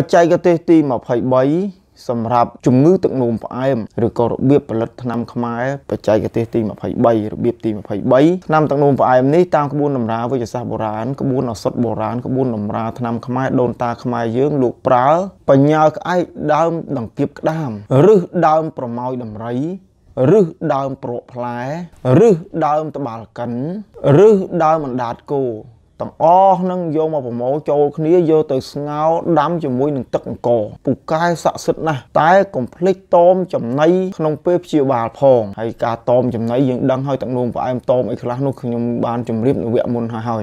បច្ចេកទេសទី23សម្រាប់ជំងឺទឹកនោមផ្អែមឬក៏របៀបផលិតថ្នាំខ្មែរបច្ចេកទេសទី23របៀបទី23ថ្នាំទឹកនោមផ្អែមនេះតាមក្បួនតម្រាវេជ្ជសាស្ត្របុរាណក្បួនឱសថបុរាណក្បួនតម្រាថ្នាំខ្មែរដូនតាខ្មែរយើងលោកប្រើបញ្ញាក្អែកដើមដង្កៀបក្តាមឬដើមប្រម៉ោយដំរីឫសដើមប្រក់ផ្លែឫសដើមត្បាល់កិនឫសដើមអណ្ដាតគោទាំងអស់នឹងយកមកប្រមូលចូលគ្នាយកទៅស្ងោដាំជាមួយនឹងទឹកអង្គរពូកែស័ក្តិសិទ្ធិណាស់តែកុំភ្លេចតមចំណៃក្នុងពេលព្យាបាលផងហើយការតមចំណៃយើងដឹងហើយទឹកនោមផ្អែមតមអីខ្លះនោះខ្ញុំបានជម្រាបនៅវគ្គមុនហើយ